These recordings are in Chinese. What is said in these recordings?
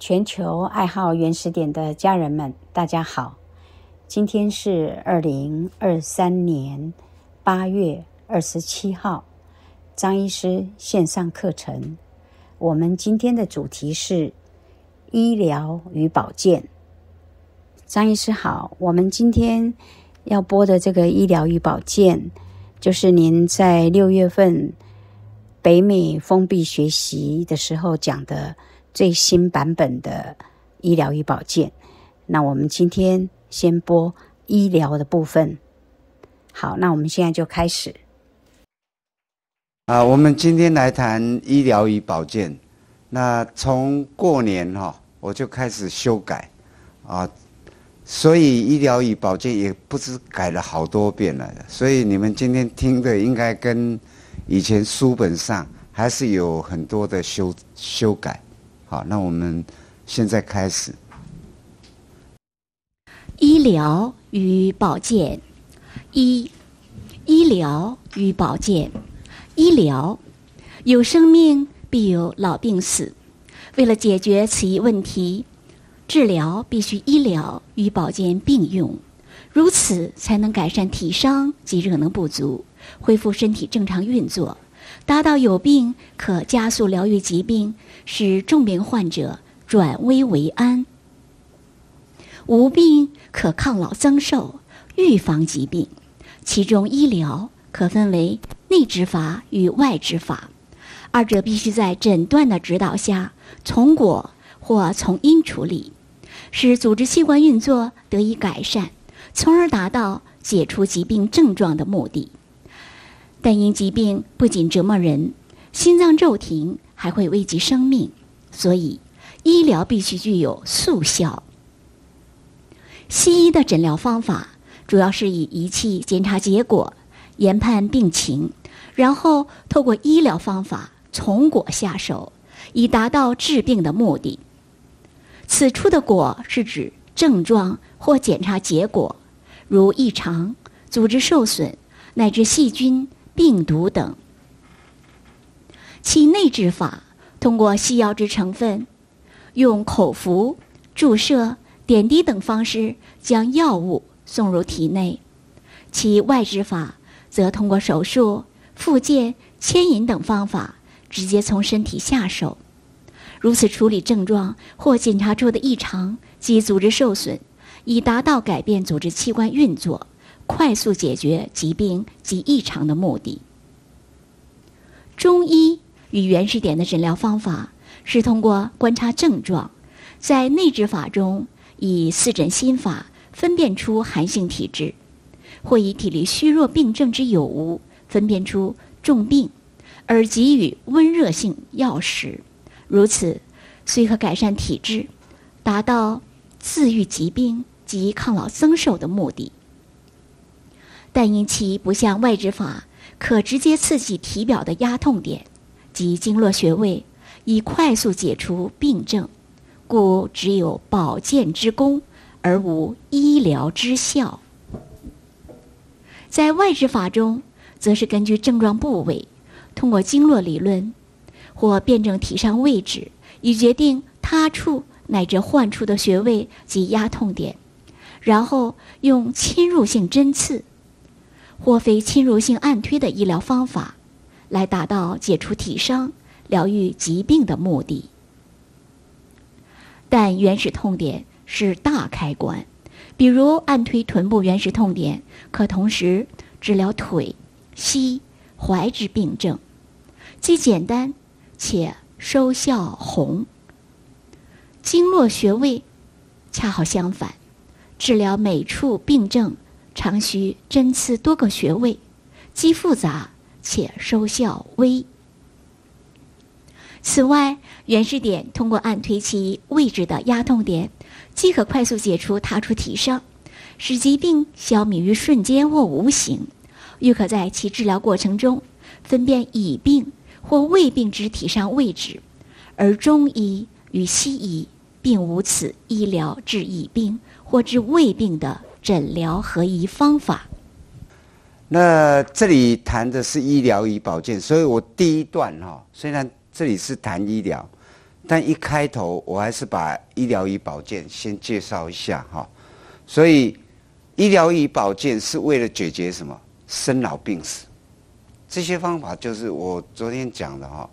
全球爱好原始点的家人们，大家好！今天是二零二三年八月二十七号，张医师线上课程。我们今天的主题是医疗与保健。张医师好，我们今天要播的这个医疗与保健，就是您在六月份北美封闭学习的时候讲的。最新版本的医疗与保健。那我们今天先播医疗的部分。好，那我们现在就开始。啊，我们今天来谈医疗与保健。那从过年哈，我就开始修改啊，所以医疗与保健也不知改了好多遍了。所以你们今天听的应该跟以前书本上还是有很多的修修改。好，那我们现在开始。医疗与保健，一，医疗与保健，医疗，有生命必有老病死，为了解决此一问题，治疗必须医疗与保健并用，如此才能改善体伤及热能不足，恢复身体正常运作。达到有病可加速疗愈疾病，使重病患者转危为安；无病可抗老增寿，预防疾病。其中医疗可分为内治法与外治法，二者必须在诊断的指导下，从果或从因处理，使组织器官运作得以改善，从而达到解除疾病症状的目的。但因疾病不仅折磨人，心脏骤停还会危及生命，所以医疗必须具有速效。西医的诊疗方法主要是以仪器检查结果研判病情，然后透过医疗方法从果下手，以达到治病的目的。此处的果是指症状或检查结果，如异常、组织受损乃至细菌。病毒等。其内治法通过吸药之成分，用口服、注射、点滴等方式将药物送入体内；其外治法则通过手术、复健、牵引等方法直接从身体下手。如此处理症状或检查出的异常及组织受损，以达到改变组织器官运作。快速解决疾病及异常的目的。中医与原始点的诊疗方法是通过观察症状，在内治法中以四诊心法分辨出寒性体质，或以体力虚弱病症之有无分辨出重病，而给予温热性药食。如此，虽可改善体质，达到自愈疾病及抗老增寿的目的。但因其不像外治法可直接刺激体表的压痛点及经络穴位，以快速解除病症，故只有保健之功，而无医疗之效。在外治法中，则是根据症状部位，通过经络理论或辩证体上位置，以决定他处乃至患处的穴位及压痛点，然后用侵入性针刺。或非侵入性按推的医疗方法，来达到解除体伤、疗愈疾病的目的。但原始痛点是大开关，比如按推臀部原始痛点，可同时治疗腿、膝、踝之病症，既简单，且收效宏。经络穴位恰好相反，治疗每处病症。常需针刺多个穴位，既复杂且收效微。此外，原氏点通过按推其位置的压痛点，即可快速解除他处体伤，使疾病消弭于瞬间或无形；又可在其治疗过程中分辨乙病或未病之体伤位置，而中医与西医并无此医疗治乙病或治未病的。诊疗合一方法。那这里谈的是医疗与保健，所以我第一段哈，虽然这里是谈医疗，但一开头我还是把医疗与保健先介绍一下哈。所以，医疗与保健是为了解决什么？生老病死这些方法，就是我昨天讲的哈。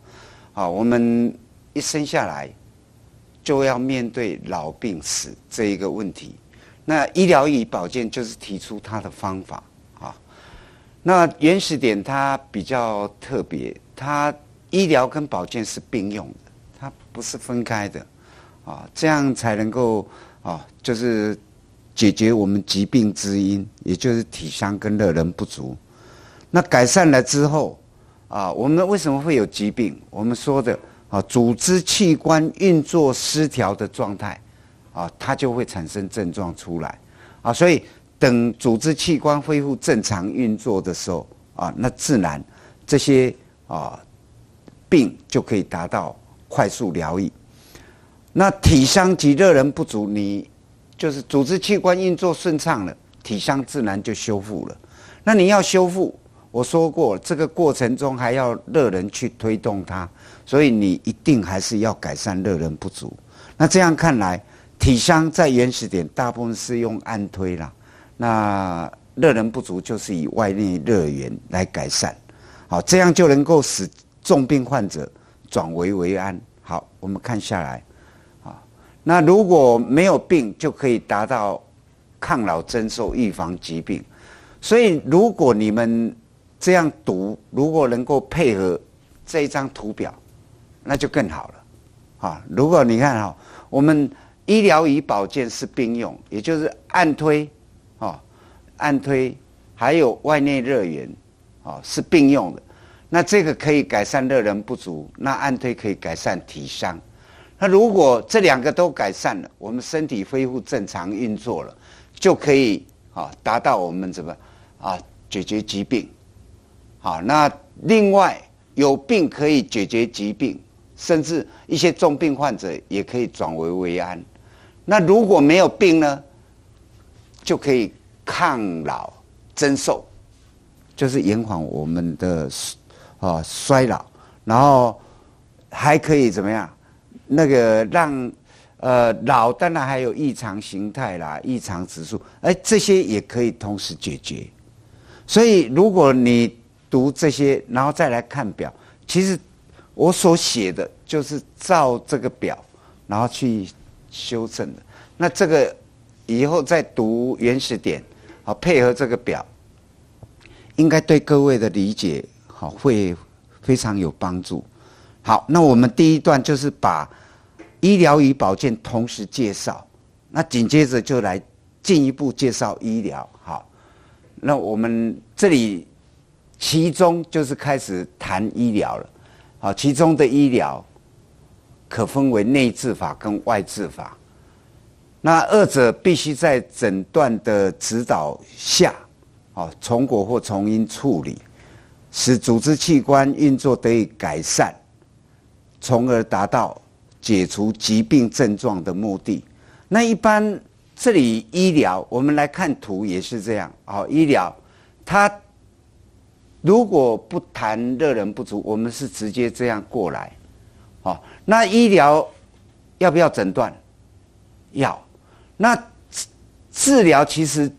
好，我们一生下来就要面对老病死这一个问题。那医疗与保健就是提出它的方法啊。那原始点它比较特别，它医疗跟保健是并用的，它不是分开的啊。这样才能够啊，就是解决我们疾病之因，也就是体伤跟热能不足。那改善了之后啊，我们为什么会有疾病？我们说的啊，组织器官运作失调的状态。啊，它就会产生症状出来，啊，所以等组织器官恢复正常运作的时候，啊，那自然这些啊病就可以达到快速疗愈。那体伤及热能不足，你就是组织器官运作顺畅了，体伤自然就修复了。那你要修复，我说过，这个过程中还要热能去推动它，所以你一定还是要改善热能不足。那这样看来。体香在原始点，大部分是用按推啦。那热能不足，就是以外内热源来改善，好，这样就能够使重病患者转危为安。好，我们看下来，啊，那如果没有病，就可以达到抗老增寿、预防疾病。所以，如果你们这样读，如果能够配合这一张图表，那就更好了。啊，如果你看哈，我们。医疗与保健是并用，也就是按推，哦，按推，还有外内热源，哦，是并用的。那这个可以改善热能不足，那按推可以改善体伤。那如果这两个都改善了，我们身体恢复正常运作了，就可以，哦，达到我们怎么，啊，解决疾病。好，那另外有病可以解决疾病，甚至一些重病患者也可以转危为安。那如果没有病呢？就可以抗老增寿，就是延缓我们的啊衰老，然后还可以怎么样？那个让呃老，当然还有异常形态啦、异常指数，哎，这些也可以同时解决。所以如果你读这些，然后再来看表，其实我所写的就是照这个表，然后去。修正的那这个以后再读原始点，好配合这个表，应该对各位的理解好会非常有帮助。好，那我们第一段就是把医疗与保健同时介绍，那紧接着就来进一步介绍医疗。好，那我们这里其中就是开始谈医疗了。好，其中的医疗。可分为内治法跟外治法，那二者必须在诊断的指导下，哦，从果或从因处理，使组织器官运作得以改善，从而达到解除疾病症状的目的。那一般这里医疗，我们来看图也是这样。哦，医疗它如果不谈热能不足，我们是直接这样过来。好，那医疗要不要诊断？要。那治疗其实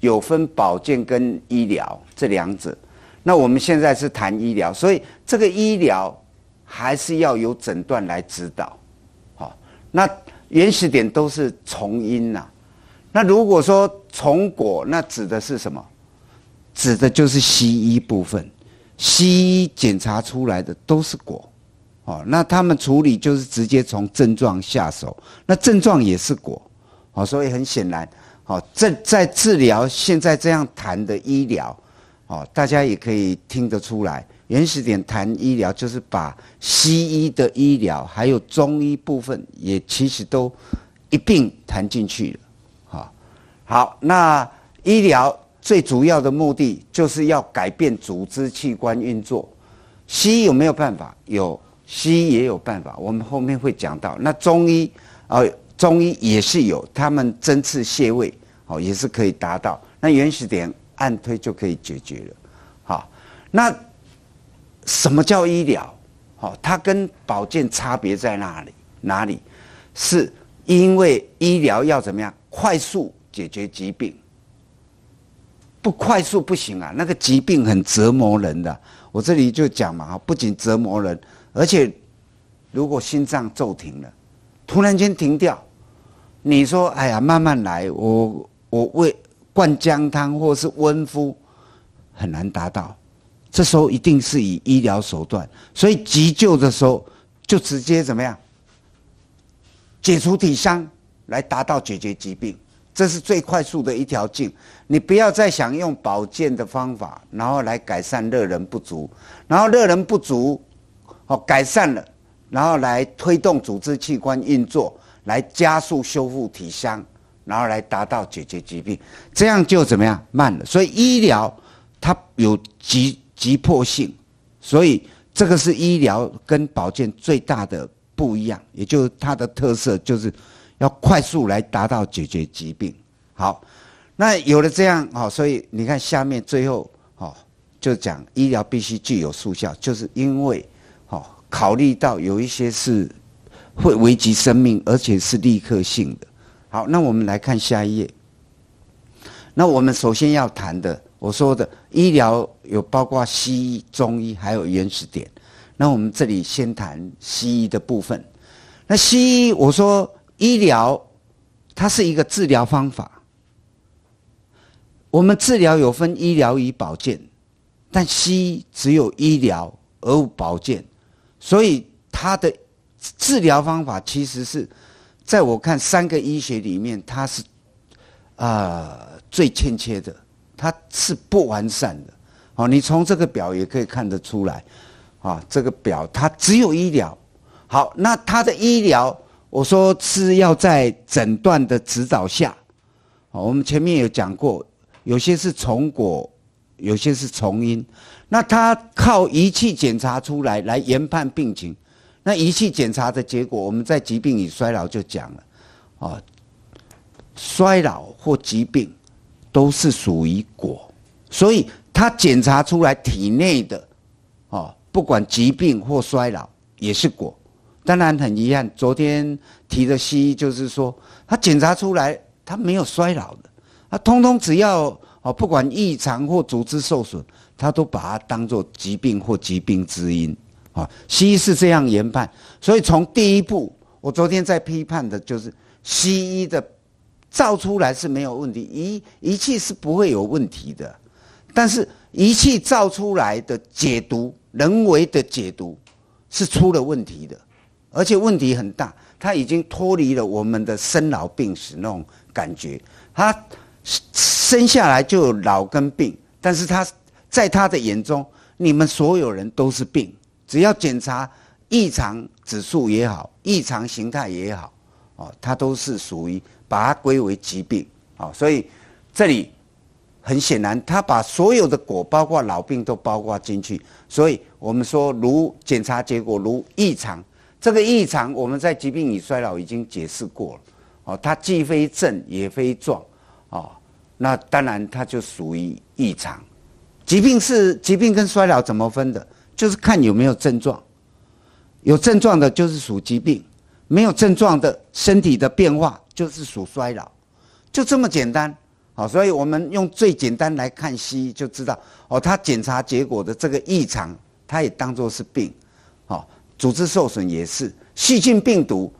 有分保健跟医疗这两者。那我们现在是谈医疗，所以这个医疗还是要有诊断来指导。好，那原始点都是从因呐。那如果说从果，那指的是什么？指的就是西医部分，西医检查出来的都是果。哦，那他们处理就是直接从症状下手，那症状也是果，哦，所以很显然，哦，这在治疗现在这样谈的医疗，哦，大家也可以听得出来，《原始点》谈医疗就是把西医的医疗还有中医部分也其实都一并谈进去了，好，好，那医疗最主要的目的就是要改变组织器官运作，西医有没有办法？有。西医也有办法，我们后面会讲到。那中医啊，中医也是有，他们针刺穴位，哦，也是可以达到。那原始点按推就可以解决了，好。那什么叫医疗？好，它跟保健差别在哪里？哪里？是因为医疗要怎么样？快速解决疾病，不快速不行啊，那个疾病很折磨人的。我这里就讲嘛，哈，不仅折磨人。而且，如果心脏骤停了，突然间停掉，你说“哎呀，慢慢来”，我我为灌姜汤或是温敷，很难达到。这时候一定是以医疗手段，所以急救的时候就直接怎么样？解除体伤来达到解决疾病，这是最快速的一条径。你不要再想用保健的方法，然后来改善热人不足，然后热人不足。哦，改善了，然后来推动组织器官运作，来加速修复体腔，然后来达到解决疾病，这样就怎么样慢了。所以医疗它有急急迫性，所以这个是医疗跟保健最大的不一样，也就是它的特色就是，要快速来达到解决疾病。好，那有了这样，好，所以你看下面最后，哦，就讲医疗必须具有速效，就是因为。考虑到有一些是会危及生命，而且是立刻性的。好，那我们来看下一页。那我们首先要谈的，我说的医疗有包括西医、中医，还有原始点。那我们这里先谈西医的部分。那西医，我说医疗它是一个治疗方法。我们治疗有分医疗与保健，但西医只有医疗而无保健。所以它的治疗方法其实是，在我看三个医学里面，它是啊最欠缺的，它是不完善的。哦，你从这个表也可以看得出来，啊，这个表它只有医疗。好，那它的医疗，我说是要在诊断的指导下，哦，我们前面有讲过，有些是从果。有些是重因，那他靠仪器检查出来来研判病情，那仪器检查的结果，我们在疾病与衰老就讲了，哦，衰老或疾病都是属于果，所以他检查出来体内的，哦，不管疾病或衰老也是果，当然很遗憾，昨天提的西医就是说，他检查出来他没有衰老的，他通通只要。哦，不管异常或组织受损，他都把它当做疾病或疾病之因。啊，西医是这样研判，所以从第一步，我昨天在批判的就是西医的造出来是没有问题，仪仪器是不会有问题的，但是仪器造出来的解读，人为的解读是出了问题的，而且问题很大，他已经脱离了我们的生老病死那种感觉，他。生下来就有老跟病，但是他在他的眼中，你们所有人都是病。只要检查异常指数也好，异常形态也好，哦，它都是属于把它归为疾病。哦，所以这里很显然，他把所有的果，包括老病，都包括进去。所以我们说，如检查结果如异常，这个异常我们在疾病与衰老已经解释过了。哦，它既非正也非状。那当然，它就属于异常。疾病是疾病跟衰老怎么分的？就是看有没有症状，有症状的就是属疾病，没有症状的身体的变化就是属衰老，就这么简单。好，所以我们用最简单来看西医就知道，哦，他检查结果的这个异常，他也当作是病。哦，组织受损也是，细菌病毒，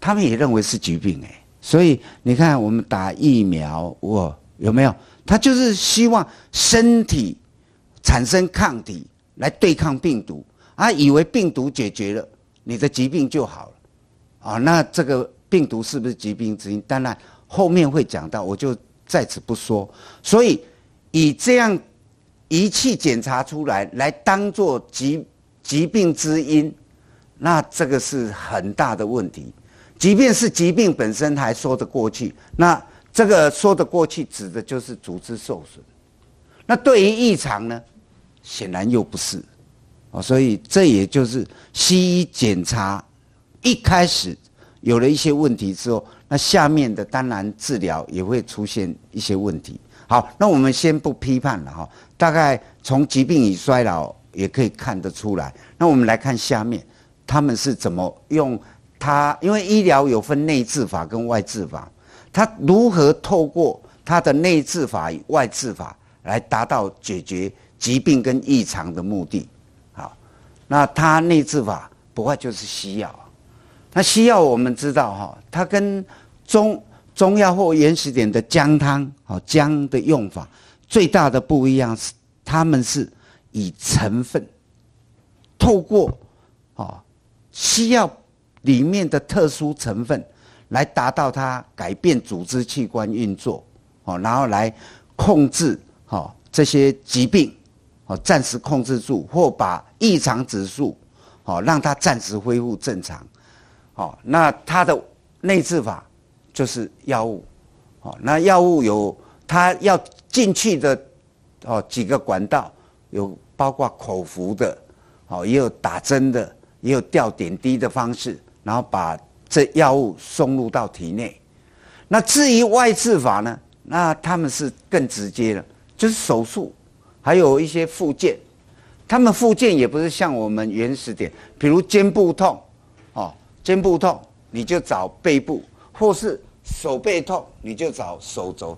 他们也认为是疾病。哎，所以你看，我们打疫苗，哦。有没有？他就是希望身体产生抗体来对抗病毒，啊，以为病毒解决了你的疾病就好了。哦，那这个病毒是不是疾病之因？当然后面会讲到，我就在此不说。所以以这样仪器检查出来来当做疾疾病之因，那这个是很大的问题。即便是疾病本身还说得过去，那。这个说得过去，指的就是组织受损。那对于异常呢，显然又不是哦，所以这也就是西医检查一开始有了一些问题之后，那下面的当然治疗也会出现一些问题。好，那我们先不批判了哈。大概从疾病与衰老也可以看得出来。那我们来看下面，他们是怎么用它？因为医疗有分内治法跟外治法。他如何透过他的内治法与外治法来达到解决疾病跟异常的目的？好，那他内治法不会就是西药？那西药我们知道哈，它跟中中药或原始点的姜汤哦姜的用法最大的不一样是，它们是以成分透过啊西药里面的特殊成分。来达到它改变组织器官运作，哦，然后来控制，哦，这些疾病，哦，暂时控制住或把异常指数，哦，让它暂时恢复正常，哦，那它的内置法就是药物，哦，那药物有它要进去的，哦，几个管道有包括口服的，哦，也有打针的，也有吊点滴的方式，然后把。这药物送入到体内，那至于外治法呢？那他们是更直接的，就是手术，还有一些附件。他们附件也不是像我们原始点，比如肩部痛，哦，肩部痛你就找背部，或是手背痛你就找手肘。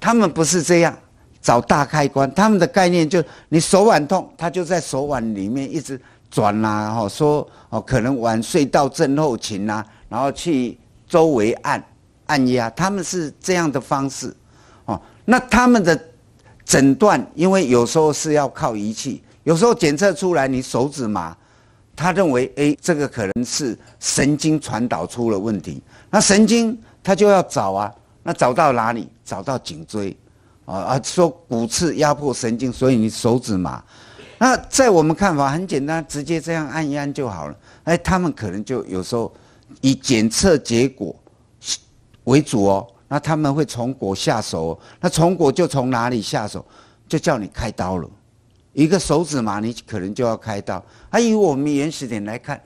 他们不是这样找大开关，他们的概念就你手腕痛，他就在手腕里面一直转啦，哦，说哦可能晚睡到正后倾呐。然后去周围按按压，他们是这样的方式，哦，那他们的诊断，因为有时候是要靠仪器，有时候检测出来你手指麻，他认为哎，这个可能是神经传导出了问题，那神经他就要找啊，那找到哪里？找到颈椎，啊啊说骨刺压迫神经，所以你手指麻，那在我们看法很简单，直接这样按一按就好了，哎，他们可能就有时候。以检测结果为主哦，那他们会从果下手，那从果就从哪里下手，就叫你开刀了。一个手指麻，你可能就要开刀。啊，以我们原始点来看，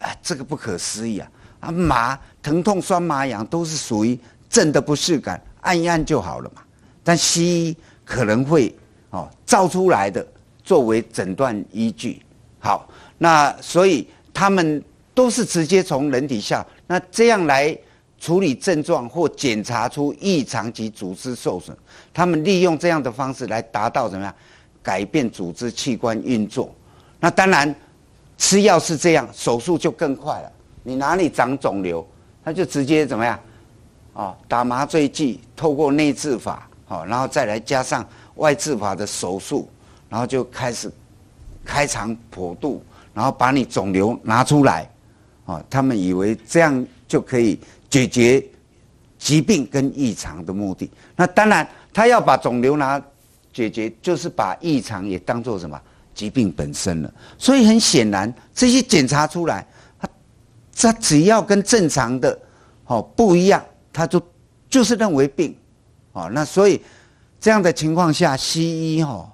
啊，这个不可思议啊！啊，麻、疼痛、酸麻痒都是属于正的不适感，按一按就好了嘛。但西医可能会哦，造出来的作为诊断依据。好，那所以他们。都是直接从人体下那这样来处理症状或检查出异常及组织受损，他们利用这样的方式来达到怎么样改变组织器官运作。那当然，吃药是这样，手术就更快了。你哪里长肿瘤，他就直接怎么样，哦，打麻醉剂，透过内治法，好，然后再来加上外治法的手术，然后就开始开肠破肚，然后把你肿瘤拿出来。啊，他们以为这样就可以解决疾病跟异常的目的。那当然，他要把肿瘤拿解决，就是把异常也当做什么疾病本身了。所以很显然，这些检查出来，他他只要跟正常的哦不一样，他就就是认为病。哦，那所以这样的情况下，西医哦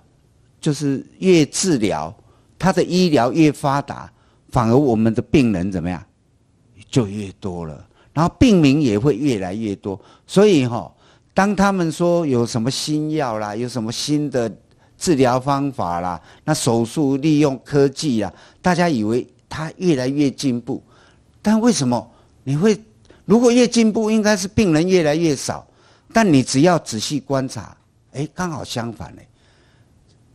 就是越治疗，他的医疗越发达。反而我们的病人怎么样，就越多了，然后病名也会越来越多。所以哈，当他们说有什么新药啦，有什么新的治疗方法啦，那手术利用科技啊，大家以为它越来越进步，但为什么你会？如果越进步，应该是病人越来越少。但你只要仔细观察，哎，刚好相反呢。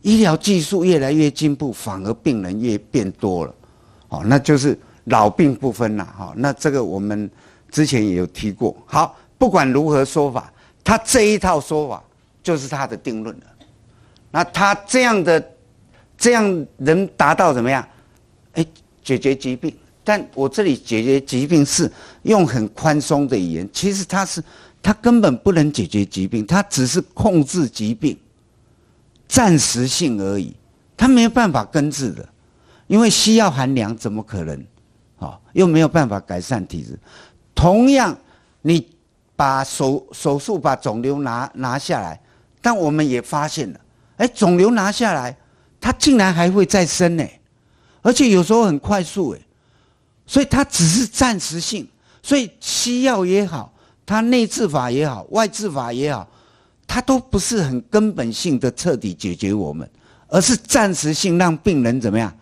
医疗技术越来越进步，反而病人越变多了。哦，那就是老病不分了，哈，那这个我们之前也有提过。好，不管如何说法，他这一套说法就是他的定论了。那他这样的这样能达到怎么样？哎，解决疾病，但我这里解决疾病是用很宽松的语言，其实他是他根本不能解决疾病，他只是控制疾病，暂时性而已，他没有办法根治的。因为西药寒凉，怎么可能？哦，又没有办法改善体质。同样，你把手手术把肿瘤拿拿下来，但我们也发现了，哎，肿瘤拿下来，它竟然还会再生呢，而且有时候很快速哎。所以它只是暂时性，所以西药也好，它内治法也好，外治法也好，它都不是很根本性的彻底解决我们，而是暂时性让病人怎么样？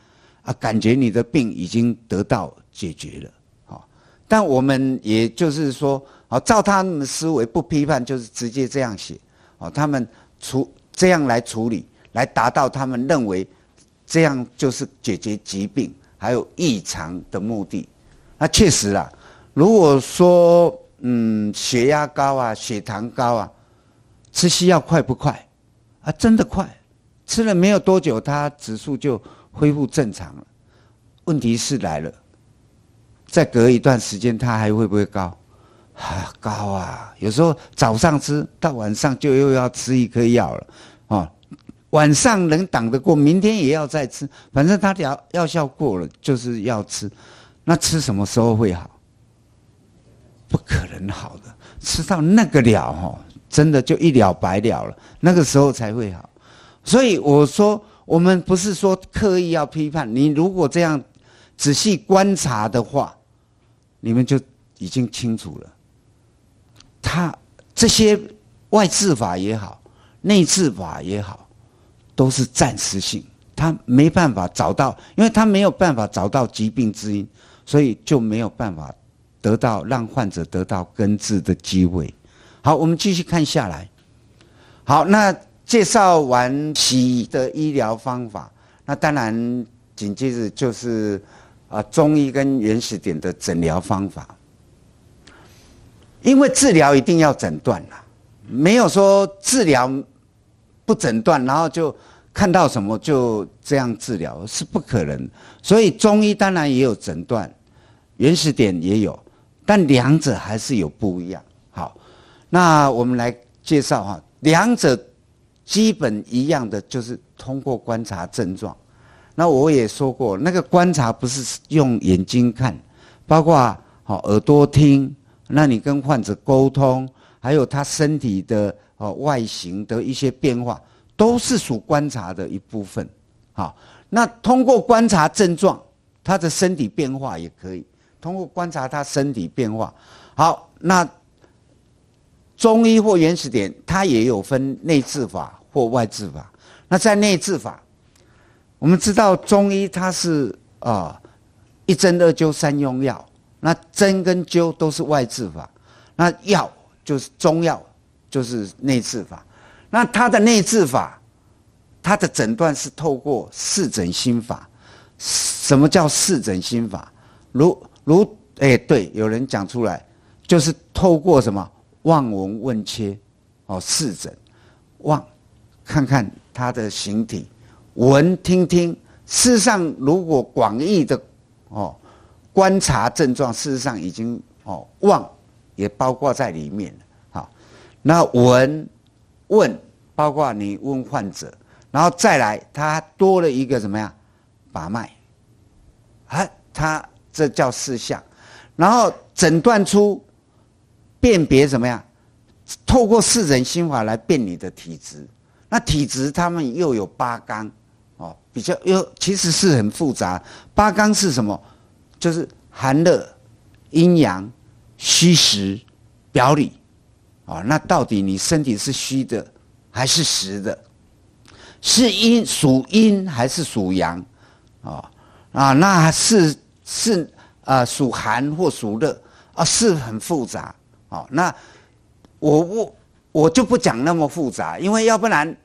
啊，感觉你的病已经得到解决了，好，但我们也就是说，好，照他们的思维不批判，就是直接这样写，哦，他们处这样来处理，来达到他们认为这样就是解决疾病还有异常的目的，那确实啊，如果说嗯血压高啊，血糖高啊，吃西药快不快？啊，真的快，吃了没有多久，它指数就。恢复正常了，问题是来了，再隔一段时间，它还会不会高？啊，高啊！有时候早上吃到晚上就又要吃一颗药了，啊，晚上能挡得过，明天也要再吃，反正它疗药效过了就是要吃，那吃什么时候会好？不可能好的，吃到那个了哦，真的就一了百了了，那个时候才会好，所以我说。我们不是说刻意要批判你，如果这样仔细观察的话，你们就已经清楚了。他这些外治法也好，内治法也好，都是暂时性，他没办法找到，因为他没有办法找到疾病之因，所以就没有办法得到让患者得到根治的机会。好，我们继续看下来。好，那。介绍完西医的医疗方法，那当然紧接着就是啊中医跟原始点的诊疗方法，因为治疗一定要诊断啦，没有说治疗不诊断，然后就看到什么就这样治疗是不可能。所以中医当然也有诊断，原始点也有，但两者还是有不一样。好，那我们来介绍哈两者。基本一样的就是通过观察症状，那我也说过，那个观察不是用眼睛看，包括好耳朵听，那你跟患者沟通，还有他身体的哦外形的一些变化，都是属观察的一部分。好，那通过观察症状，他的身体变化也可以通过观察他身体变化。好，那中医或原始点，它也有分内治法。或外治法，那在内治法，我们知道中医它是啊，一针二灸三用药，那针跟灸都是外治法，那药就是中药，就是内治法，那它的内治法，它的诊断是透过四诊心法，什么叫四诊心法？如如哎，对，有人讲出来，就是透过什么望闻问切，哦，四诊，望。看看他的形体，闻听听，事实上如果广义的哦，观察症状，事实上已经哦望也包括在里面了哈。那闻问包括你问患者，然后再来他多了一个怎么样？把脉啊，他这叫四项，然后诊断出辨别怎么样？透过四诊心法来辨你的体质。那体质他们又有八纲，哦，比较又其实是很复杂。八纲是什么？就是寒热、阴阳、虚实、表里，哦，那到底你身体是虚的还是实的？是阴属阴还是属阳？哦啊，那是是啊属寒或属热啊，是很复杂哦。那我我我就不讲那么复杂，因为要不然。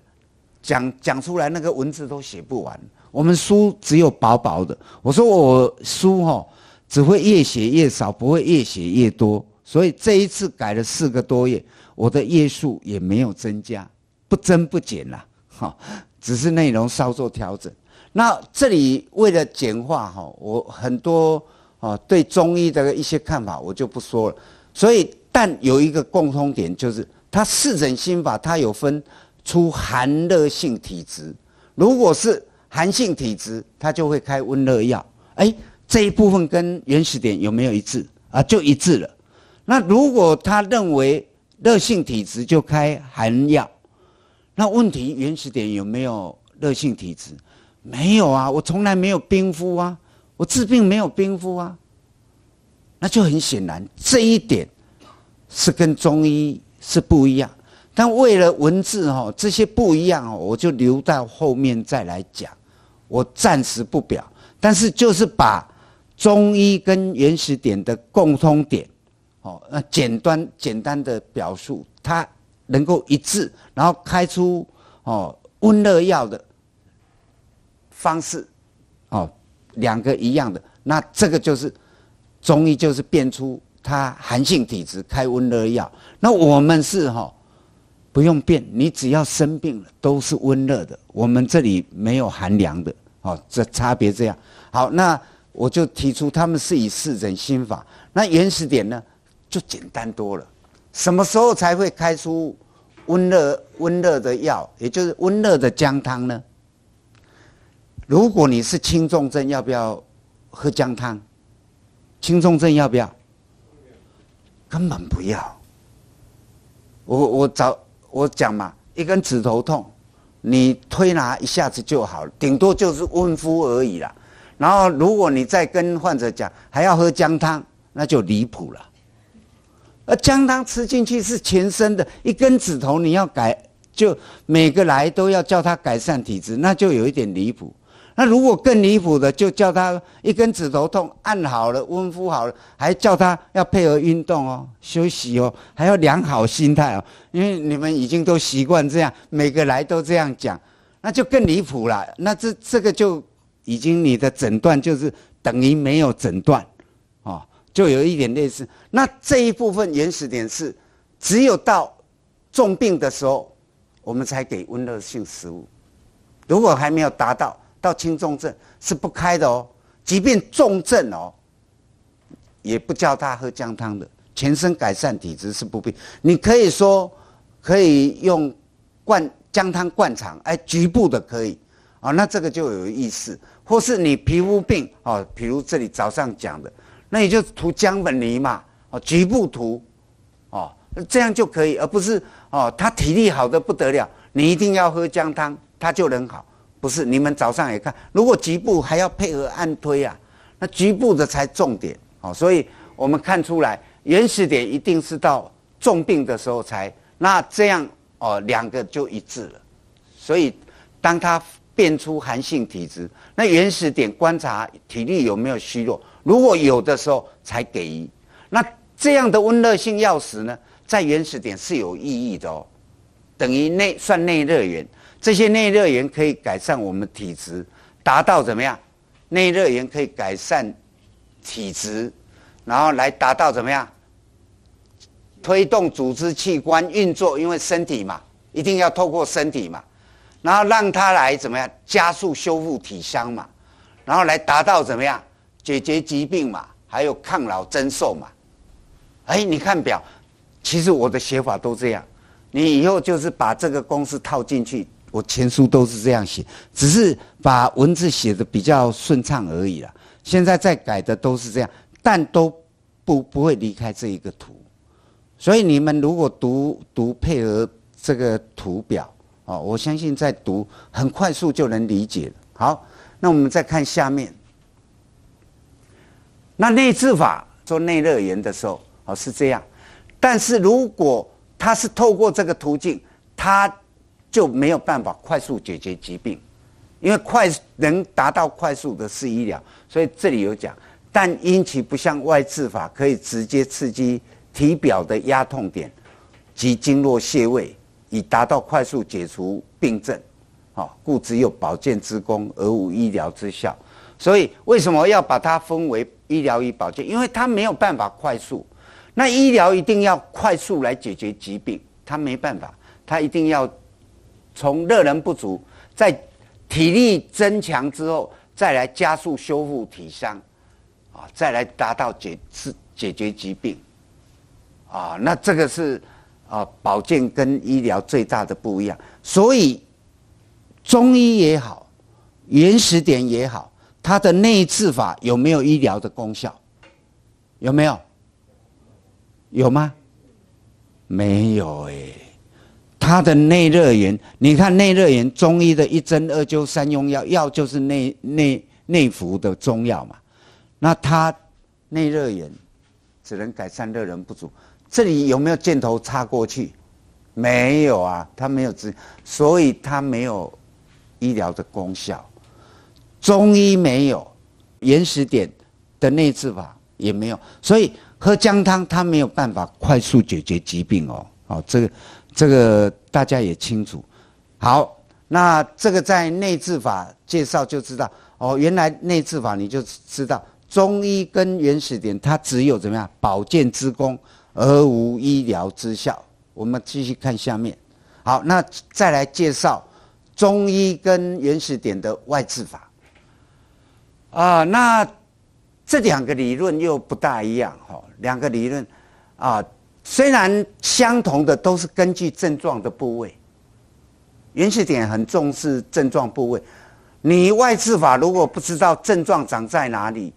讲讲出来，那个文字都写不完。我们书只有薄薄的。我说我书哈，只会越写越少，不会越写越多。所以这一次改了四个多月，我的页数也没有增加，不增不减啦。哈，只是内容稍作调整。那这里为了简化哈，我很多啊对中医的一些看法我就不说了。所以，但有一个共通点就是，它四诊心法它有分。出寒热性体质，如果是寒性体质，他就会开温热药。哎，这一部分跟原始点有没有一致啊？就一致了。那如果他认为热性体质就开寒药，那问题原始点有没有热性体质？没有啊，我从来没有冰敷啊，我治病没有冰敷啊。那就很显然，这一点是跟中医是不一样。但为了文字哦，这些不一样哦，我就留到后面再来讲，我暂时不表。但是就是把中医跟原始点的共通点，哦，那简单简单的表述，它能够一致，然后开出哦温热药的方式，哦，两个一样的，那这个就是中医就是变出它寒性体质开温热药，那我们是哈。不用变，你只要生病了都是温热的，我们这里没有寒凉的，哦，这差别这样。好，那我就提出他们是以四诊心法，那原始点呢就简单多了。什么时候才会开出温热温热的药，也就是温热的姜汤呢？如果你是轻重症，要不要喝姜汤？轻重症要不要？根本不要。我我找。我讲嘛，一根指头痛，你推拿一下子就好了，顶多就是温敷而已啦。然后，如果你再跟患者讲还要喝姜汤，那就离谱了。而姜汤吃进去是全身的，一根指头你要改，就每个来都要叫他改善体质，那就有一点离谱。那如果更离谱的，就叫他一根指头痛，按好了、温敷好了，还叫他要配合运动哦、休息哦，还要良好心态哦。因为你们已经都习惯这样，每个来都这样讲，那就更离谱了。那这这个就已经你的诊断就是等于没有诊断，哦，就有一点类似。那这一部分原始点是，只有到重病的时候，我们才给温热性食物。如果还没有达到，到轻重症是不开的哦，即便重症哦，也不叫他喝姜汤的，全身改善体质是不必。你可以说可以用灌姜汤灌肠，哎，局部的可以，啊，那这个就有意思。或是你皮肤病哦，比如这里早上讲的，那你就涂姜粉泥嘛，哦，局部涂，哦，这样就可以，而不是哦，他体力好的不得了，你一定要喝姜汤，他就能好。不是你们早上也看，如果局部还要配合按推啊，那局部的才重点哦。所以我们看出来，原始点一定是到重病的时候才那这样哦，两个就一致了。所以当他变出寒性体质，那原始点观察体力有没有虚弱，如果有的时候才给。那这样的温热性药食呢，在原始点是有意义的哦，等于内算内热源。这些内热源可以改善我们体质，达到怎么样？内热源可以改善体质，然后来达到怎么样？推动组织器官运作，因为身体嘛，一定要透过身体嘛，然后让它来怎么样加速修复体相嘛，然后来达到怎么样解决疾病嘛，还有抗老增寿嘛。哎，你看表，其实我的写法都这样，你以后就是把这个公式套进去。我前书都是这样写，只是把文字写的比较顺畅而已啦。现在在改的都是这样，但都不不会离开这一个图。所以你们如果读读配合这个图表哦，我相信在读很快速就能理解了。好，那我们再看下面。那内置法做内热源的时候，哦是这样，但是如果它是透过这个途径，它。就没有办法快速解决疾病，因为快能达到快速的是医疗，所以这里有讲。但因其不像外治法可以直接刺激体表的压痛点及经络穴位，以达到快速解除病症，啊，故只有保健之功而无医疗之效。所以为什么要把它分为医疗与保健？因为它没有办法快速。那医疗一定要快速来解决疾病，它没办法，它一定要。从热能不足，在体力增强之后，再来加速修复体伤，啊，再来达到解治解决疾病，啊，那这个是啊，保健跟医疗最大的不一样。所以中医也好，原始点也好，它的内治法有没有医疗的功效？有没有？有吗？没有哎。它的内热源，你看内热源，中医的一针二灸三用药，药就是内内内服的中药嘛。那它内热源只能改善热能不足，这里有没有箭头插过去？没有啊，它没有治，所以它没有医疗的功效。中医没有，延时点的内治法也没有，所以喝姜汤它没有办法快速解决疾病哦。哦，这个。这个大家也清楚，好，那这个在内治法介绍就知道哦，原来内治法你就知道中医跟原始点它只有怎么样保健之功，而无医疗之效。我们继续看下面，好，那再来介绍中医跟原始点的外治法啊，那这两个理论又不大一样哈，两个理论啊。虽然相同的都是根据症状的部位，原始点很重视症状部位。你外治法如果不知道症状长在哪里，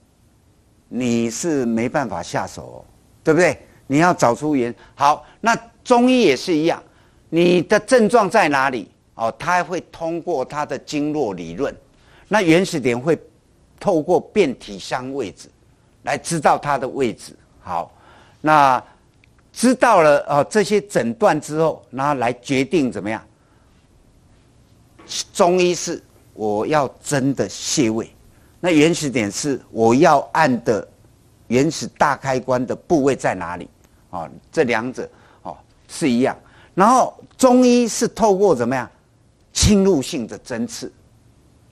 你是没办法下手，对不对？你要找出原好。那中医也是一样，你的症状在哪里哦？它会通过它的经络理论。那原始点会透过变体相位置来知道它的位置。好，那。知道了啊，这些诊断之后，然后来决定怎么样。中医是我要真的穴位，那原始点是我要按的原始大开关的部位在哪里啊？这两者哦是一样，然后中医是透过怎么样侵入性的针刺，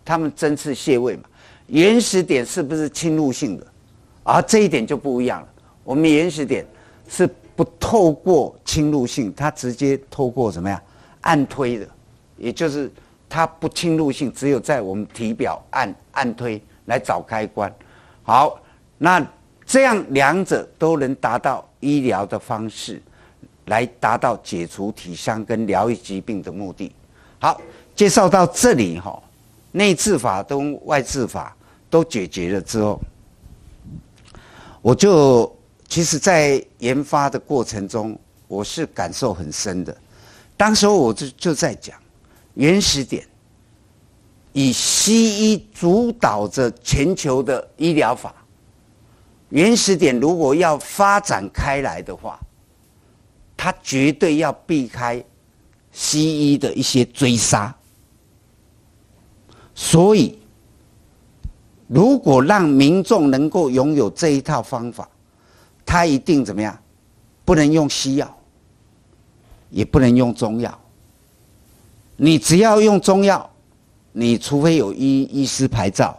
他们针刺穴位嘛，原始点是不是侵入性的？而这一点就不一样了，我们原始点是。不透过侵入性，它直接透过什么呀？按推的，也就是它不侵入性，只有在我们体表按按推来找开关。好，那这样两者都能达到医疗的方式，来达到解除体伤跟疗愈疾病的目的。好，介绍到这里哈，内治法跟外治法都解决了之后，我就。其实，在研发的过程中，我是感受很深的。当时我就就在讲原始点，以西医主导着全球的医疗法。原始点如果要发展开来的话，它绝对要避开西医的一些追杀。所以，如果让民众能够拥有这一套方法，他一定怎么样？不能用西药，也不能用中药。你只要用中药，你除非有医医师牌照，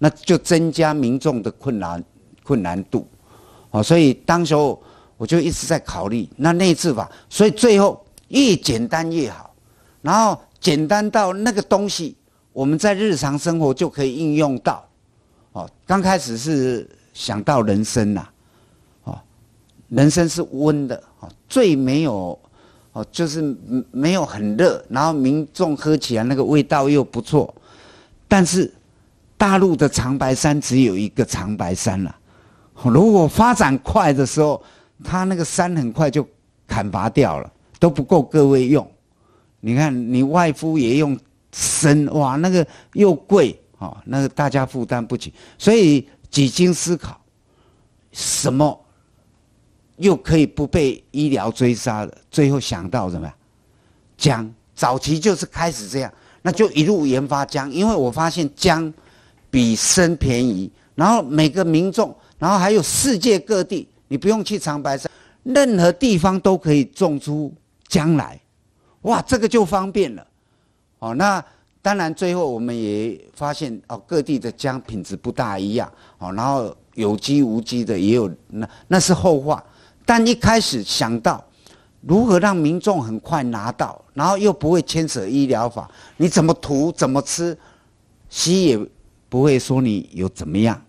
那就增加民众的困难困难度。哦，所以当时候我就一直在考虑那内治法，所以最后越简单越好，然后简单到那个东西我们在日常生活就可以应用到。哦，刚开始是想到人生呐。人参是温的，哦，最没有，哦，就是没有很热，然后民众喝起来那个味道又不错，但是大陆的长白山只有一个长白山了，如果发展快的时候，它那个山很快就砍伐掉了，都不够各位用。你看，你外敷也用参，哇，那个又贵，哦，那个大家负担不起，所以几经思考，什么？又可以不被医疗追杀了。最后想到什么姜，早期就是开始这样，那就一路研发姜，因为我发现姜比参便宜。然后每个民众，然后还有世界各地，你不用去长白山，任何地方都可以种出姜来。哇，这个就方便了。哦，那当然，最后我们也发现哦，各地的姜品质不大一样。哦，然后有机无机的也有，那那是后话。但一开始想到如何让民众很快拿到，然后又不会牵扯医疗法，你怎么涂怎么吃，西医不会说你有怎么样，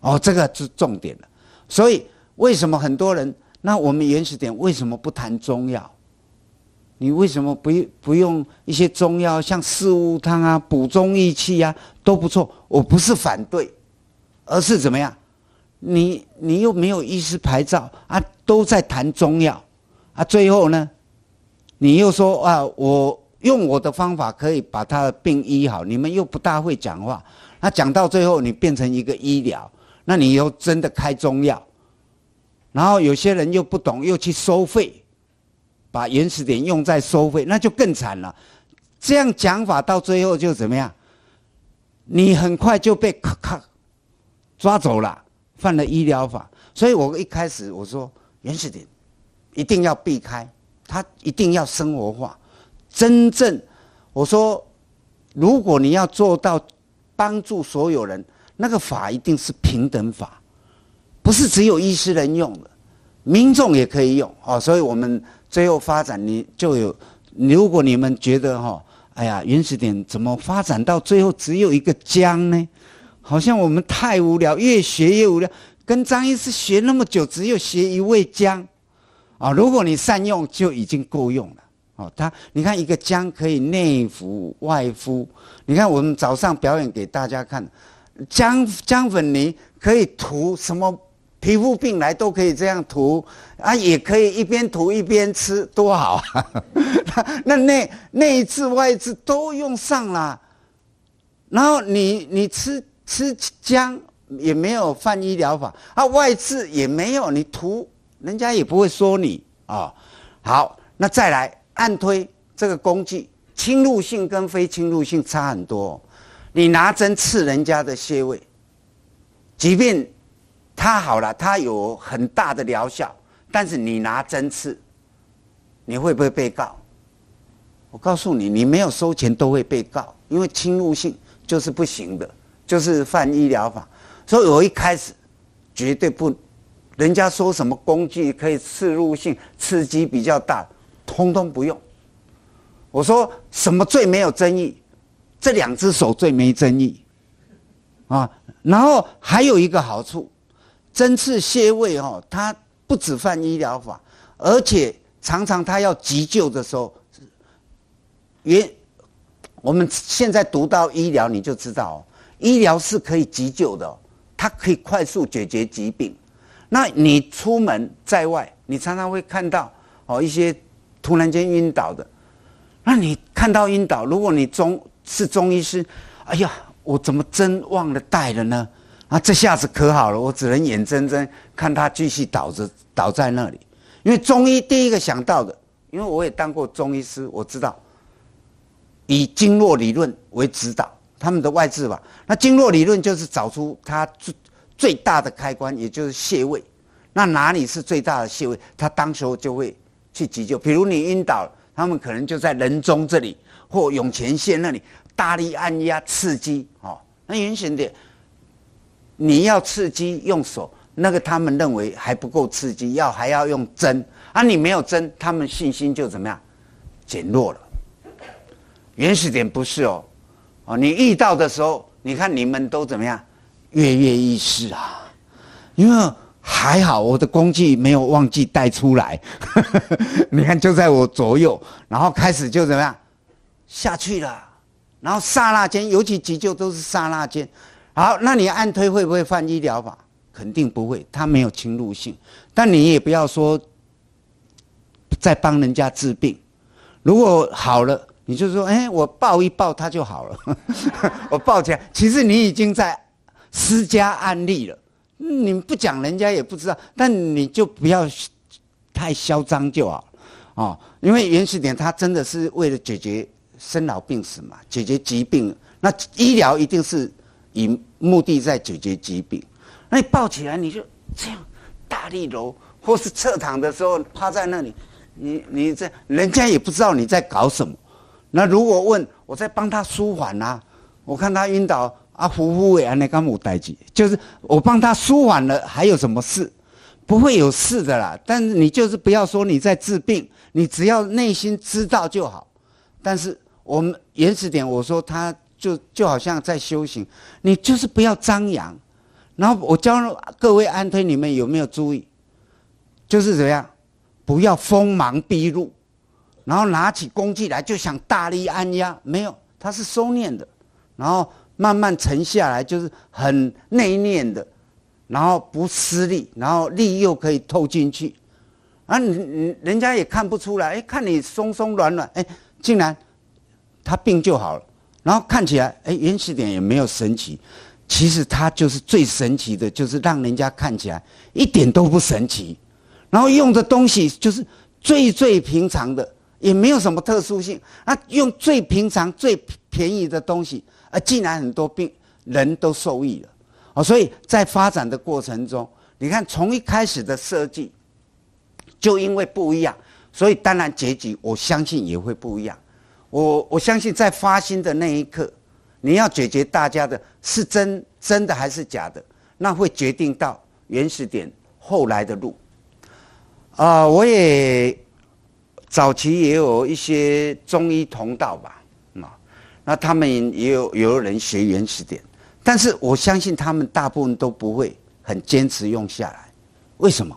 哦，这个是重点了。所以为什么很多人？那我们原始点为什么不谈中药？你为什么不不用一些中药，像四物汤啊、补中益气啊都不错？我不是反对，而是怎么样？你你又没有医师牌照啊，都在谈中药啊，最后呢，你又说啊，我用我的方法可以把他的病医好，你们又不大会讲话，那讲到最后你变成一个医疗，那你又真的开中药，然后有些人又不懂，又去收费，把原始点用在收费，那就更惨了。这样讲法到最后就怎么样？你很快就被咔咔抓走了。犯了医疗法，所以我一开始我说原始点，一定要避开，它一定要生活化，真正我说，如果你要做到帮助所有人，那个法一定是平等法，不是只有医师能用的，民众也可以用哦。所以我们最后发展你就有，如果你们觉得哈，哎呀原始点怎么发展到最后只有一个江呢？好像我们太无聊，越学越无聊。跟张医师学那么久，只有学一味姜，啊！如果你善用，就已经够用了。哦，他，你看一个姜可以内服外敷。你看我们早上表演给大家看，姜姜粉泥可以涂什么皮肤病来都可以这样涂啊，也可以一边涂一边吃，多好啊！那那内内治外治都用上了，然后你你吃。吃姜也没有犯医疗法，啊，外治也没有，你涂人家也不会说你啊。好，那再来按推这个工具，侵入性跟非侵入性差很多。你拿针刺人家的穴位，即便他好了，他有很大的疗效，但是你拿针刺，你会不会被告？我告诉你，你没有收钱都会被告，因为侵入性就是不行的。就是犯医疗法，所以我一开始绝对不，人家说什么工具可以刺入性刺激比较大，通通不用。我说什么最没有争议？这两只手最没争议，啊，然后还有一个好处，针刺穴位哦，它不止犯医疗法，而且常常他要急救的时候，也我们现在读到医疗你就知道。医疗是可以急救的，它可以快速解决疾病。那你出门在外，你常常会看到哦一些突然间晕倒的。那你看到晕倒，如果你中是中医师，哎呀，我怎么真忘了带了呢？啊，这下子可好了，我只能眼睁睁看他继续倒着倒在那里。因为中医第一个想到的，因为我也当过中医师，我知道以经络理论为指导。他们的外治吧，那经络理论就是找出它最最大的开关，也就是穴位。那哪里是最大的穴位？他当时候就会去急救。比如你晕倒，他们可能就在人中这里或涌泉穴那里大力按压刺激哦。那原始点，你要刺激用手，那个他们认为还不够刺激，要还要用针啊。你没有针，他们信心就怎么样减弱了？原始点不是哦。哦，你遇到的时候，你看你们都怎么样？跃跃欲试啊！因为还好我的工具没有忘记带出来，你看就在我左右，然后开始就怎么样下去了，然后刹那间，尤其急救都是刹那间。好，那你按推会不会犯医疗法？肯定不会，它没有侵入性。但你也不要说在帮人家治病，如果好了。你就说：“哎，我抱一抱他就好了。”我抱起来，其实你已经在施加案例了。你不讲人家也不知道，但你就不要太嚣张就好。哦，因为原始点他真的是为了解决生老病死嘛，解决疾病。那医疗一定是以目的在解决疾病。那你抱起来你就这样大力揉，或是侧躺的时候趴在那里，你你这人家也不知道你在搞什么。那如果问我在帮他舒缓呐，我看他晕倒啊，呼不起来，那刚有代志，就是我帮他舒缓了，还有什么事？不会有事的啦。但是你就是不要说你在治病，你只要内心知道就好。但是我们原始点，我说他就就好像在修行，你就是不要张扬。然后我教各位安推，你们有没有注意？就是怎样，不要锋芒毕露。然后拿起工具来就想大力按压，没有，它是收敛的，然后慢慢沉下来，就是很内敛的，然后不失力，然后力又可以透进去，啊，你你人家也看不出来，哎，看你松松软软，哎，竟然他病就好了，然后看起来，哎，原始点也没有神奇，其实它就是最神奇的，就是让人家看起来一点都不神奇，然后用的东西就是最最平常的。也没有什么特殊性，那用最平常、最便宜的东西，呃，竟然很多病人都受益了，哦，所以在发展的过程中，你看从一开始的设计，就因为不一样，所以当然结局我相信也会不一样。我我相信在发心的那一刻，你要解决大家的是真真的还是假的，那会决定到原始点后来的路。啊，我也。早期也有一些中医同道吧，啊，那他们也有有人学原始点，但是我相信他们大部分都不会很坚持用下来，为什么？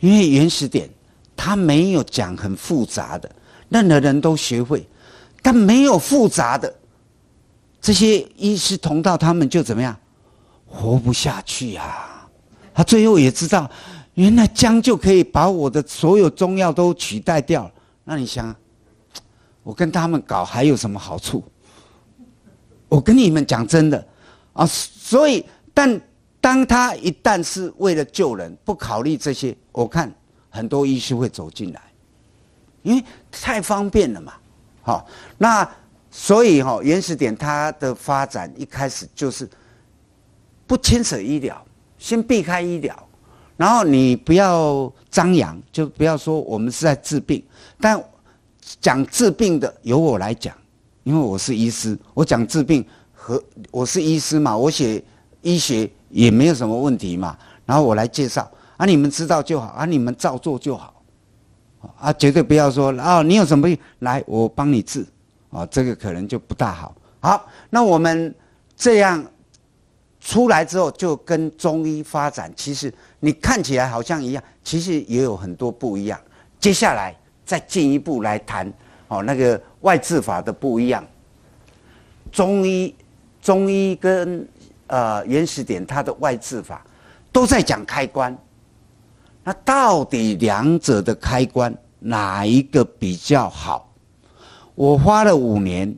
因为原始点他没有讲很复杂的，任何人都学会，但没有复杂的这些医师同道，他们就怎么样，活不下去呀，他最后也知道。原来姜就可以把我的所有中药都取代掉，那你想，我跟他们搞还有什么好处？我跟你们讲真的，啊，所以，但当他一旦是为了救人，不考虑这些，我看很多医师会走进来，因为太方便了嘛。好，那所以哈，原始点它的发展一开始就是不牵扯医疗，先避开医疗。然后你不要张扬，就不要说我们是在治病，但讲治病的由我来讲，因为我是医师，我讲治病和我是医师嘛，我写医学也没有什么问题嘛，然后我来介绍，啊你们知道就好，啊你们照做就好，啊绝对不要说啊你有什么病来我帮你治，啊这个可能就不大好，好那我们这样。出来之后就跟中医发展，其实你看起来好像一样，其实也有很多不一样。接下来再进一步来谈哦，那个外治法的不一样。中医，中医跟呃原始点它的外治法，都在讲开关。那到底两者的开关哪一个比较好？我花了五年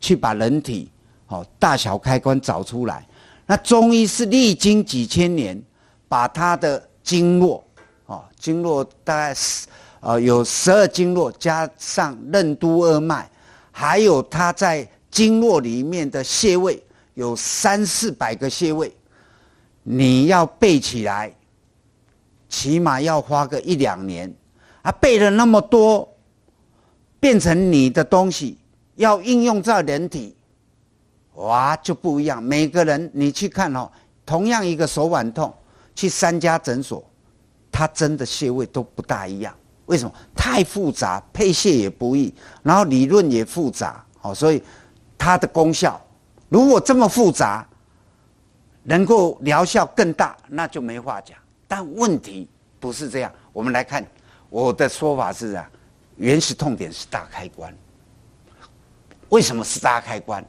去把人体哦大小开关找出来。那中医是历经几千年，把它的经络，哦，经络大概是，呃，有十二经络，加上任督二脉，还有它在经络里面的穴位，有三四百个穴位，你要背起来，起码要花个一两年，啊，背了那么多，变成你的东西，要应用在人体。哇，就不一样。每个人你去看哦，同样一个手腕痛，去三家诊所，他针的穴位都不大一样。为什么？太复杂，配穴也不易，然后理论也复杂。好，所以它的功效如果这么复杂，能够疗效更大，那就没话讲。但问题不是这样。我们来看我的说法是啊，原始痛点是大开关。为什么是大开关？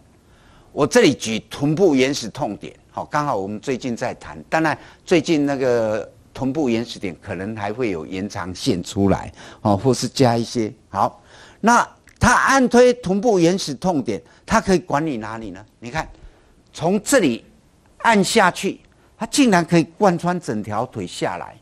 我这里举臀部原始痛点，好，刚好我们最近在谈。当然，最近那个臀部原始点可能还会有延长线出来，哦，或是加一些。好，那它按推臀部原始痛点，它可以管理哪里呢？你看，从这里按下去，它竟然可以贯穿整条腿下来。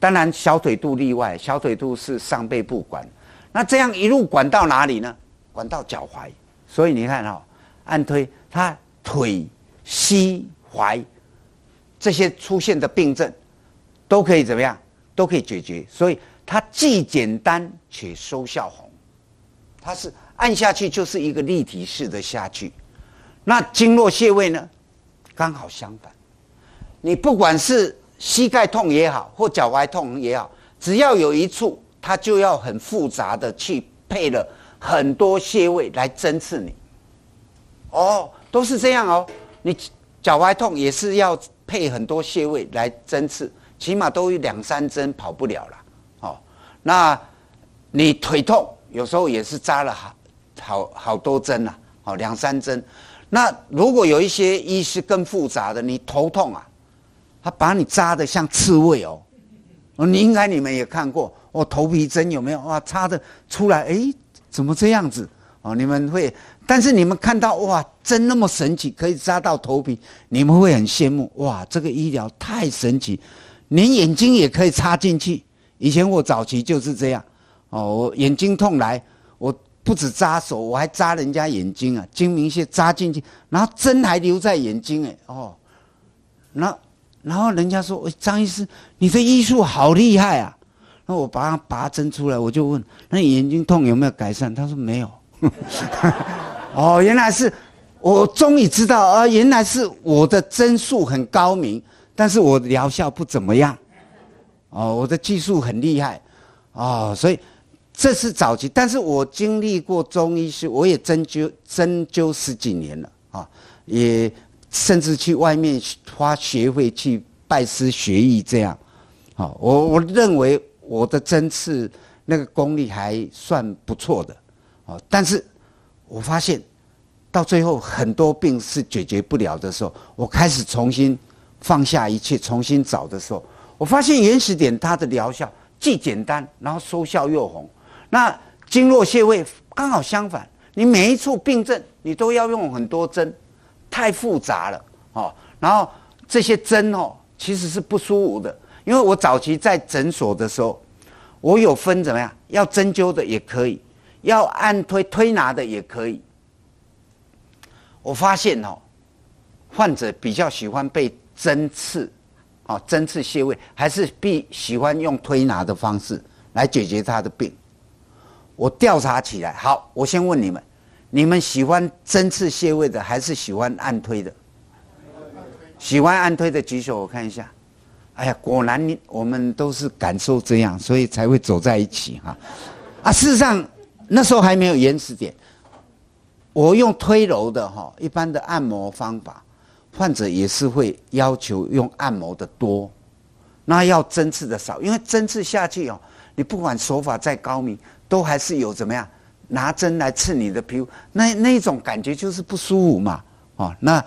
当然，小腿肚例外，小腿肚是上背部管。那这样一路管到哪里呢？管到脚踝。所以你看哈。按推，他腿、膝、踝这些出现的病症，都可以怎么样？都可以解决。所以它既简单且收效红，它是按下去就是一个立体式的下去。那经络穴位呢？刚好相反。你不管是膝盖痛也好，或脚踝痛也好，只要有一处，它就要很复杂的去配了很多穴位来针刺你。哦，都是这样哦。你脚踝痛也是要配很多穴位来针刺，起码都有两三针，跑不了了。哦，那你腿痛，有时候也是扎了好，好好多针啊，哦，两三针。那如果有一些医师更复杂的，你头痛啊，他把你扎的像刺猬哦。哦，你应该你们也看过，我头皮针有没有啊？插的出来，哎，怎么这样子？哦，你们会。但是你们看到哇针那么神奇，可以扎到头皮，你们会很羡慕哇！这个医疗太神奇，连眼睛也可以插进去。以前我早期就是这样，哦，我眼睛痛来，我不止扎手，我还扎人家眼睛啊。睛明穴扎进去，然后针还留在眼睛哎哦，那然后人家说，喂，张医师，你这医术好厉害啊。那我把它拔针出来，我就问那你眼睛痛有没有改善？他说没有。哦，原来是我终于知道啊，原来是我的针术很高明，但是我疗效不怎么样，哦，我的技术很厉害，哦，所以这是早期。但是我经历过中医师，我也针灸针灸十几年了啊，也甚至去外面花学费去拜师学艺这样，好，我我认为我的针刺那个功力还算不错的，哦，但是。我发现，到最后很多病是解决不了的时候，我开始重新放下一切，重新找的时候，我发现原始点它的疗效既简单，然后收效又红。那经络穴位刚好相反，你每一处病症你都要用很多针，太复杂了哦。然后这些针哦，其实是不舒服的，因为我早期在诊所的时候，我有分怎么样，要针灸的也可以。要按推推拿的也可以。我发现哦，患者比较喜欢被针刺，哦，针刺穴位还是必喜欢用推拿的方式来解决他的病。我调查起来，好，我先问你们，你们喜欢针刺穴位的，还是喜欢按推的？喜欢按推的举手，我看一下。哎呀，果然你我们都是感受这样，所以才会走在一起哈。啊，事实上。那时候还没有延迟点，我用推揉的哈，一般的按摩方法，患者也是会要求用按摩的多，那要针刺的少，因为针刺下去哦，你不管手法再高明，都还是有怎么样，拿针来刺你的皮肤，那那种感觉就是不舒服嘛，哦，那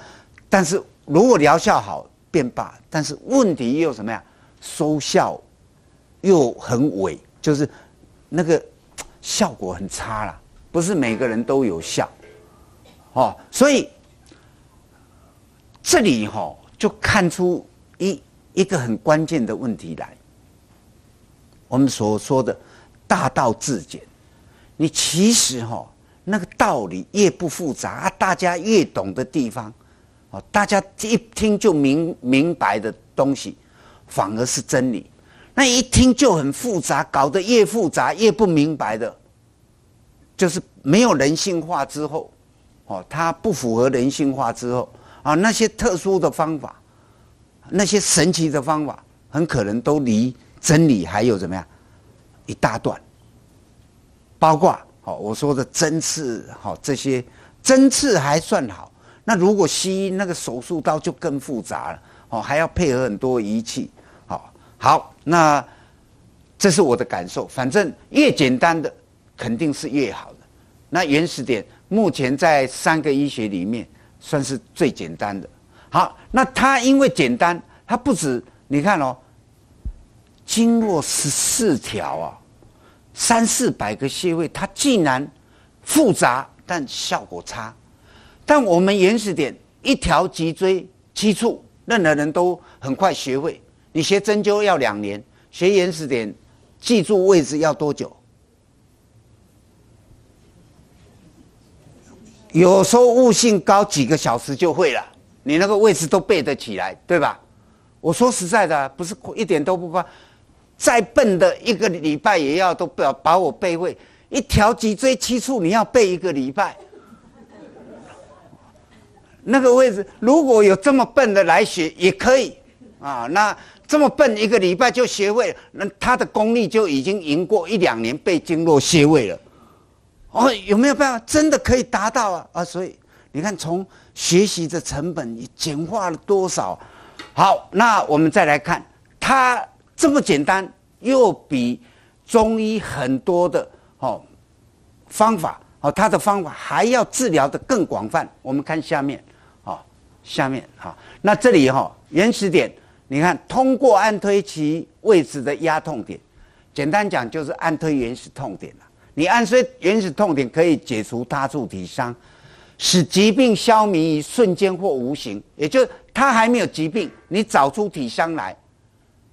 但是如果疗效好便罢，但是问题又怎么样？收效又很伪，就是那个。效果很差了，不是每个人都有效，哦，所以这里哈就看出一一个很关键的问题来。我们所说的“大道至简”，你其实哈那个道理越不复杂大家越懂的地方，哦，大家一听就明明白的东西，反而是真理。那一听就很复杂，搞得越复杂越不明白的，就是没有人性化之后，哦，它不符合人性化之后，啊，那些特殊的方法，那些神奇的方法，很可能都离真理还有怎么样一大段。包括哦，我说的针刺，哦，这些针刺还算好，那如果西医那个手术刀就更复杂了，哦，还要配合很多仪器。好，那这是我的感受。反正越简单的肯定是越好的。那原始点目前在三个医学里面算是最简单的。好，那它因为简单，它不止你看哦，经络十四条啊，三四百个穴位，它既然复杂但效果差，但我们原始点一条脊椎七处，任何人都很快学会。你学针灸要两年，学延时点，记住位置要多久？有时候悟性高，几个小时就会了。你那个位置都背得起来，对吧？我说实在的，不是一点都不怕。再笨的一个礼拜也要都要把我背会一条脊椎七处，你要背一个礼拜。那个位置，如果有这么笨的来学也可以啊，那。这么笨，一个礼拜就学会，那他的功力就已经赢过一两年背经络穴位了。哦，有没有办法真的可以达到啊？啊，所以你看从学习的成本简化了多少。好，那我们再来看，他这么简单，又比中医很多的哦方法哦，他的方法还要治疗的更广泛。我们看下面哦，下面哦，那这里哈，原始点。你看，通过按推其位置的压痛点，简单讲就是按推原始痛点了。你按推原始痛点可以解除他处体伤，使疾病消弭于瞬间或无形。也就是它还没有疾病，你找出体伤来，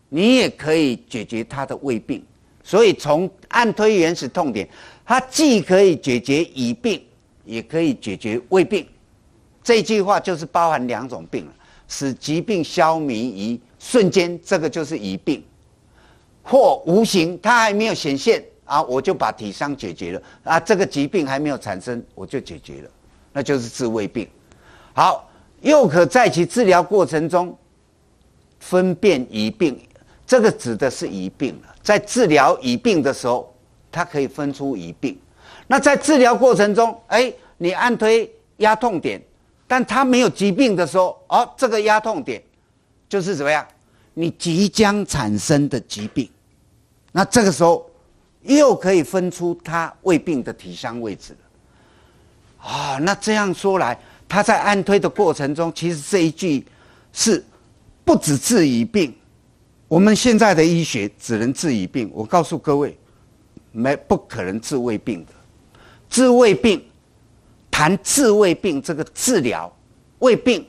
你也可以解决他的胃病。所以从按推原始痛点，它既可以解决乙病，也可以解决胃病。这句话就是包含两种病了。使疾病消弭于瞬间，这个就是疫病，或无形，它还没有显现啊，我就把体伤解决了啊，这个疾病还没有产生，我就解决了，那就是治胃病。好，又可在其治疗过程中分辨疑病，这个指的是疑病在治疗疑病的时候，它可以分出疑病。那在治疗过程中，哎，你按推压痛点。但他没有疾病的时候，哦，这个压痛点就是怎么样？你即将产生的疾病，那这个时候又可以分出他胃病的体伤位置了。啊，那这样说来，他在按推的过程中，其实这一句是不止治已病。我们现在的医学只能治已病，我告诉各位，没不可能治胃病的，治胃病。谈治胃病这个治疗，胃病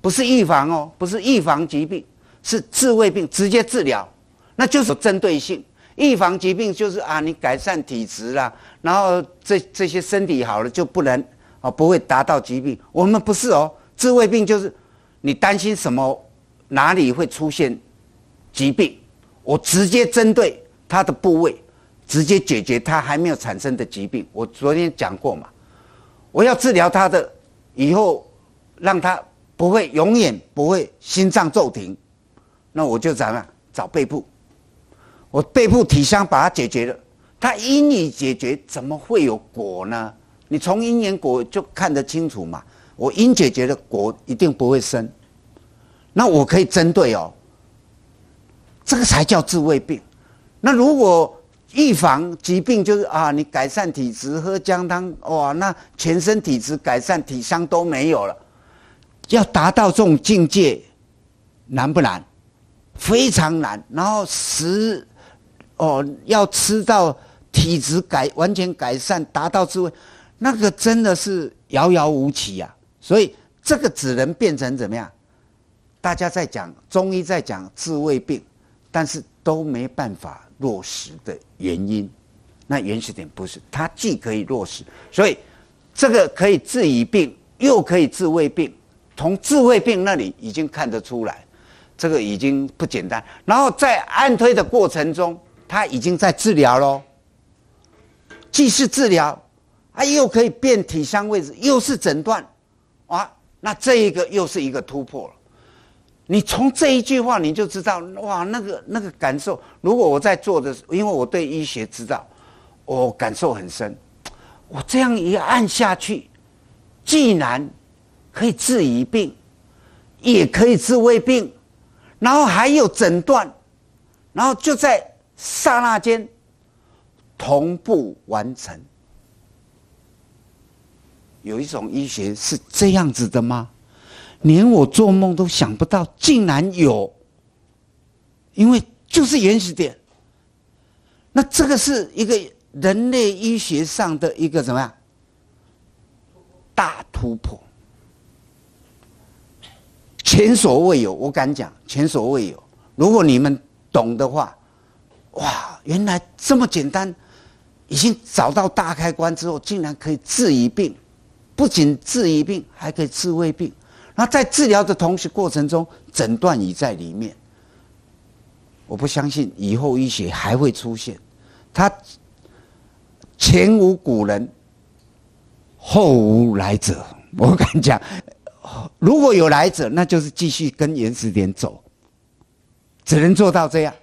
不是预防哦，不是预防疾病，是治胃病，直接治疗，那就是针对性。预防疾病就是啊，你改善体质啦，然后这这些身体好了就不能啊，不会达到疾病。我们不是哦，治胃病就是你担心什么哪里会出现疾病，我直接针对它的部位，直接解决它还没有产生的疾病。我昨天讲过嘛。我要治疗他的，以后让他不会永远不会心脏骤停，那我就怎样找背部，我背部体香把它解决了，他因你解决，怎么会有果呢？你从因缘果就看得清楚嘛。我因解决的果一定不会生，那我可以针对哦，这个才叫治未病。那如果。预防疾病就是啊，你改善体质，喝姜汤，哇，那全身体质改善、体伤都没有了。要达到这种境界，难不难？非常难。然后食，哦，要吃到体质改完全改善，达到智慧，那个真的是遥遥无期呀。所以这个只能变成怎么样？大家在讲中医，在讲治胃病，但是都没办法。落实的原因，那原始点不是它既可以落实，所以这个可以治已病又可以治未病，从治未病那里已经看得出来，这个已经不简单。然后在按推的过程中，他已经在治疗喽，既是治疗啊，又可以变体相位置，又是诊断，啊，那这一个又是一个突破了。你从这一句话，你就知道哇，那个那个感受。如果我在做的时候，因为我对医学知道，我感受很深。我这样一按下去，既然可以治一病，也可以治胃病，然后还有诊断，然后就在刹那间同步完成。有一种医学是这样子的吗？连我做梦都想不到，竟然有，因为就是原始点。那这个是一个人类医学上的一个怎么样？大突破，前所未有。我敢讲前所未有。如果你们懂的话，哇，原来这么简单，已经找到大开关之后，竟然可以治一病，不仅治一病，还可以治胃病。那在治疗的同时过程中，诊断已在里面。我不相信以后医学还会出现，它前无古人，后无来者。我敢讲，如果有来者，那就是继续跟原始点走，只能做到这样。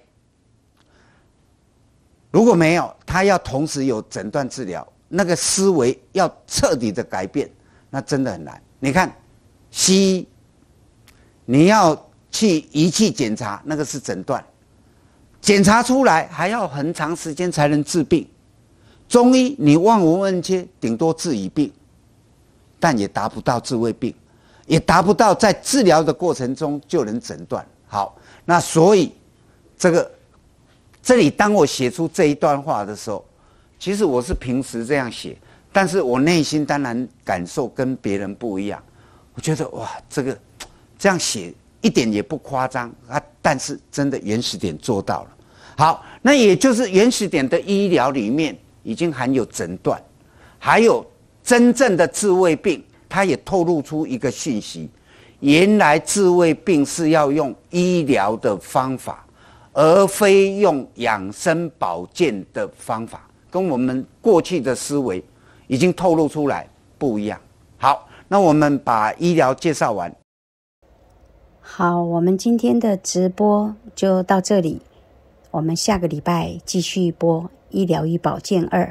如果没有，他要同时有诊断治疗，那个思维要彻底的改变，那真的很难。你看。西医，你要去仪器检查，那个是诊断，检查出来还要很长时间才能治病。中医你望闻问切，顶多治一病，但也达不到治胃病，也达不到在治疗的过程中就能诊断好。那所以，这个这里当我写出这一段话的时候，其实我是平时这样写，但是我内心当然感受跟别人不一样。我觉得哇，这个这样写一点也不夸张啊！但是真的原始点做到了。好，那也就是原始点的医疗里面已经含有诊断，还有真正的治胃病，它也透露出一个讯息：原来治胃病是要用医疗的方法，而非用养生保健的方法，跟我们过去的思维已经透露出来不一样。好。那我们把医疗介绍完，好，我们今天的直播就到这里，我们下个礼拜继续播《医疗与保健二》。